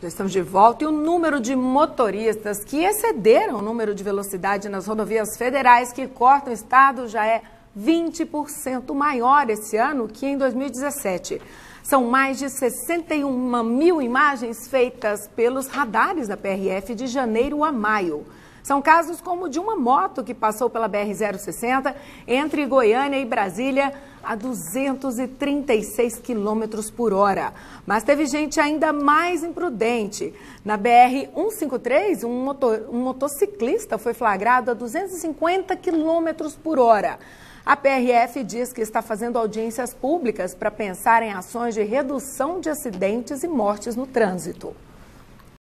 Já estamos de volta e o número de motoristas que excederam o número de velocidade nas rodovias federais que cortam o estado já é 20% maior esse ano que em 2017. São mais de 61 mil imagens feitas pelos radares da PRF de janeiro a maio. São casos como de uma moto que passou pela BR-060 entre Goiânia e Brasília a 236 km por hora. Mas teve gente ainda mais imprudente. Na BR-153, um, motor, um motociclista foi flagrado a 250 km por hora. A PRF diz que está fazendo audiências públicas para pensar em ações de redução de acidentes e mortes no trânsito.